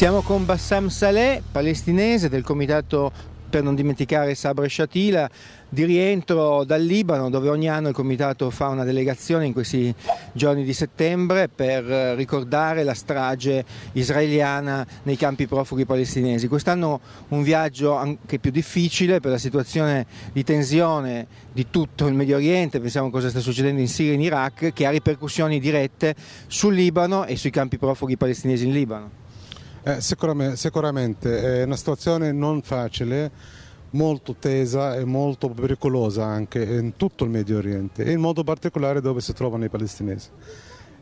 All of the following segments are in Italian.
Siamo con Bassam Saleh, palestinese del comitato per non dimenticare Sabra e Shatila, di rientro dal Libano dove ogni anno il comitato fa una delegazione in questi giorni di settembre per eh, ricordare la strage israeliana nei campi profughi palestinesi. Quest'anno un viaggio anche più difficile per la situazione di tensione di tutto il Medio Oriente, pensiamo a cosa sta succedendo in Siria e in Iraq, che ha ripercussioni dirette sul Libano e sui campi profughi palestinesi in Libano. Eh, sicuramente, sicuramente, è una situazione non facile, molto tesa e molto pericolosa anche in tutto il Medio Oriente in modo particolare dove si trovano i palestinesi.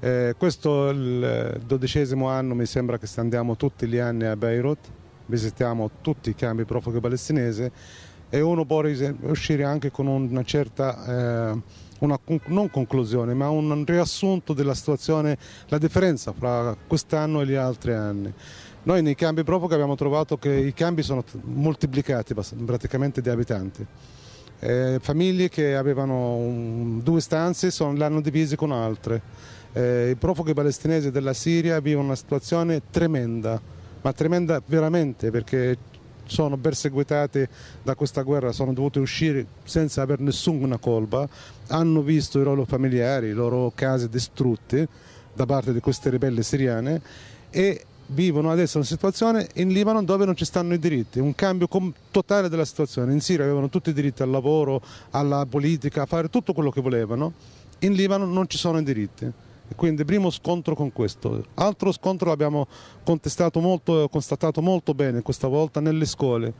Eh, questo è il dodicesimo anno, mi sembra che andiamo tutti gli anni a Beirut, visitiamo tutti i campi profughi palestinesi e uno può uscire anche con una certa... Eh, una non conclusione, ma un riassunto della situazione, la differenza fra quest'anno e gli altri anni. Noi nei campi Propoca abbiamo trovato che i campi sono moltiplicati praticamente di abitanti. Eh, famiglie che avevano un, due stanze l'hanno divise con altre. Eh, I profughi palestinesi della Siria vivono una situazione tremenda, ma tremenda veramente perché sono perseguitati da questa guerra, sono dovuti uscire senza aver nessuna colpa, hanno visto i loro familiari, i loro case distrutte da parte di queste ribelle siriane e vivono adesso una situazione in Libano dove non ci stanno i diritti, un cambio totale della situazione. In Siria avevano tutti i diritti al lavoro, alla politica, a fare tutto quello che volevano. In Libano non ci sono i diritti. Quindi primo scontro con questo. Altro scontro l'abbiamo contestato molto, constatato molto bene questa volta nelle scuole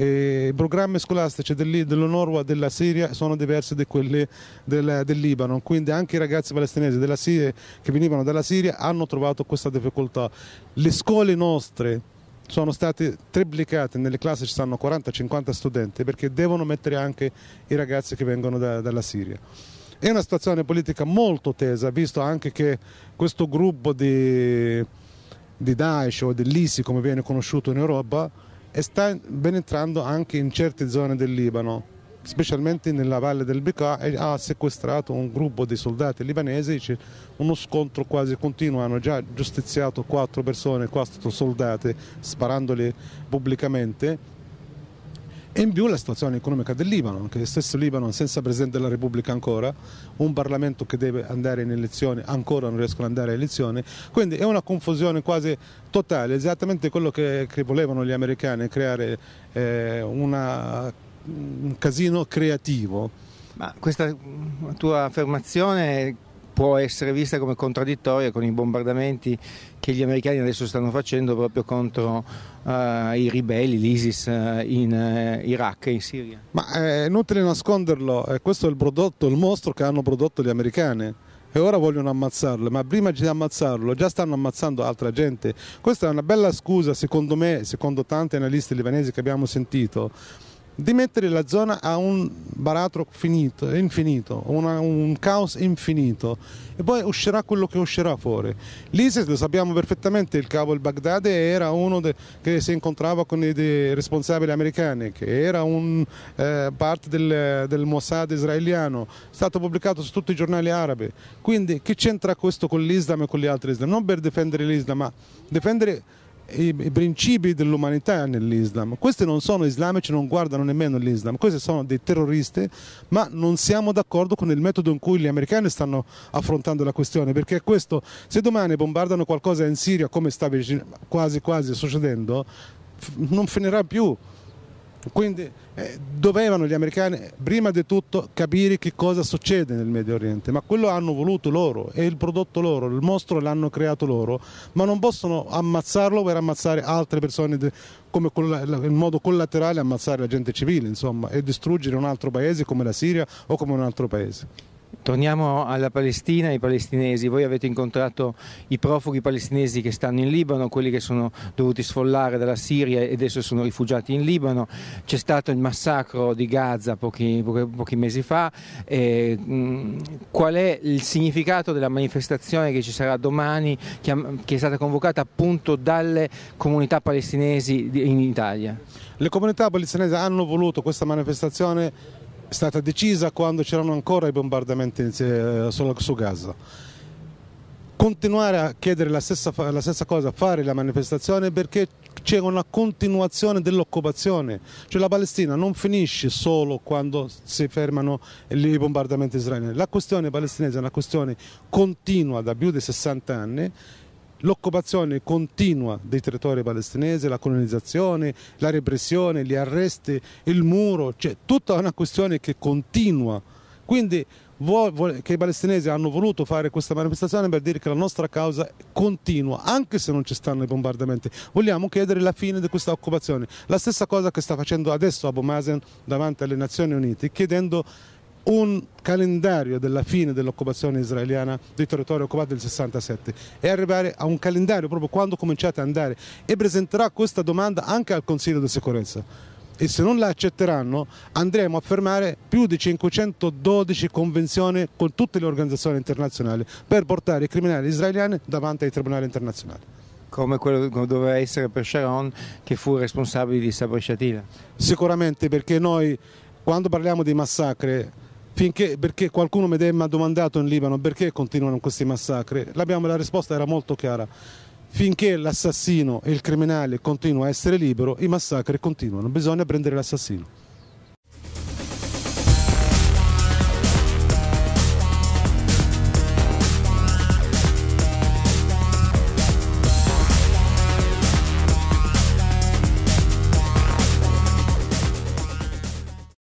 i programmi scolastici dell'Onoroa della Siria sono diversi da quelli del, del, Libano, quindi anche i ragazzi palestinesi della Siria, che venivano dalla Siria hanno trovato questa difficoltà. Le scuole nostre sono state triplicate, nelle classi ci stanno 40-50 studenti perché devono mettere anche i ragazzi che vengono da, dalla Siria. È una situazione politica molto tesa, visto anche che questo gruppo di, di Daesh o dell'ISI, come viene conosciuto in Europa, e sta penetrando anche in certe zone del Libano specialmente nella valle del Bekaa e ha sequestrato un gruppo di soldati libanesi, c'è uno scontro quasi continuo, hanno già giustiziato quattro persone, quattro soldati sparandoli pubblicamente e in più la situazione economica del Libano, anche stesso Libano senza Presidente della Repubblica ancora, un Parlamento che deve andare in elezione, ancora non riescono ad andare in elezione, quindi è una confusione quasi totale, esattamente quello che, che volevano gli americani, creare eh, una, un casino creativo. Ma questa tua affermazione può essere vista come contraddittoria con i bombardamenti che gli americani adesso stanno facendo proprio contro uh, i ribelli, l'ISIS uh, in uh, Iraq e in Siria. Ma è inutile nasconderlo, questo è il prodotto, il mostro che hanno prodotto gli americani e ora vogliono ammazzarlo, ma prima di ammazzarlo già stanno ammazzando altra gente. Questa è una bella scusa, secondo me, secondo tanti analisti libanesi che abbiamo sentito, di mettere la zona a un baratro finito, infinito, una, un caos infinito e poi uscirà quello che uscirà fuori. L'ISIS lo sappiamo perfettamente, il cavo del Baghdadi era uno de, che si incontrava con i responsabili americani, che era un, eh, parte del, del, Mossad israeliano, è stato pubblicato su tutti i giornali arabi. Quindi che c'entra questo con l'Islam e con gli altri Islam? Non per difendere l'Islam, ma difendere i, i principi dell'umanità nell'Islam. Questi non sono islamici, non guardano nemmeno l'Islam, questi sono dei terroristi, ma non siamo d'accordo con il metodo in cui gli americani stanno affrontando la questione, perché questo, se domani bombardano qualcosa in Siria come sta vicino, quasi quasi succedendo, non finirà più. Quindi eh, dovevano gli americani prima di tutto capire che cosa succede nel Medio Oriente, ma quello hanno voluto loro, è il prodotto loro, il mostro l'hanno creato loro, ma non possono ammazzarlo per ammazzare altre persone de, come in modo collaterale ammazzare la gente civile, insomma, e distruggere un altro paese come la Siria o come un altro paese. Torniamo alla Palestina, e ai palestinesi. Voi avete incontrato i profughi palestinesi che stanno in Libano, quelli che sono dovuti sfollare dalla Siria e adesso sono rifugiati in Libano. C'è stato il massacro di Gaza pochi, pochi, pochi mesi fa. E, mh, qual è il significato della manifestazione che ci sarà domani, che, che è stata convocata appunto dalle comunità palestinesi in Italia? Le comunità palestinesi hanno voluto questa manifestazione è stata decisa quando c'erano ancora i bombardamenti eh, su Gaza. Continuare a chiedere la stessa, la stessa cosa, fare la manifestazione perché c'è una continuazione dell'occupazione, cioè la Palestina non finisce solo quando si fermano i bombardamenti israeliani, la questione palestinese è una questione continua da più di 60 anni l'occupazione continua dei territori palestinesi, la colonizzazione, la repressione, gli arresti, il muro, cioè tutta una questione che continua. Quindi che i palestinesi hanno voluto fare questa manifestazione per dire che la nostra causa continua, anche se non ci stanno i bombardamenti. Vogliamo chiedere la fine di questa occupazione. La stessa cosa che sta facendo adesso Abu Mazen davanti alle Nazioni Unite, chiedendo un calendario della fine dell'occupazione israeliana dei territori occupati del 67 e arrivare a un calendario proprio quando cominciate ad andare e presenterà questa domanda anche al Consiglio di sicurezza e se non la accetteranno andremo a fermare più di 512 convenzioni con tutte le organizzazioni internazionali per portare i criminali israeliani davanti ai tribunali internazionali. Come quello che doveva essere per Sharon che fu responsabile di Sabri Shatila? Sicuramente perché noi quando parliamo di massacre finché, perché qualcuno mi ha domandato in Libano perché continuano questi massacri, la risposta era molto chiara, finché l'assassino e il criminale continuano a essere libero, i massacri continuano, bisogna prendere l'assassino.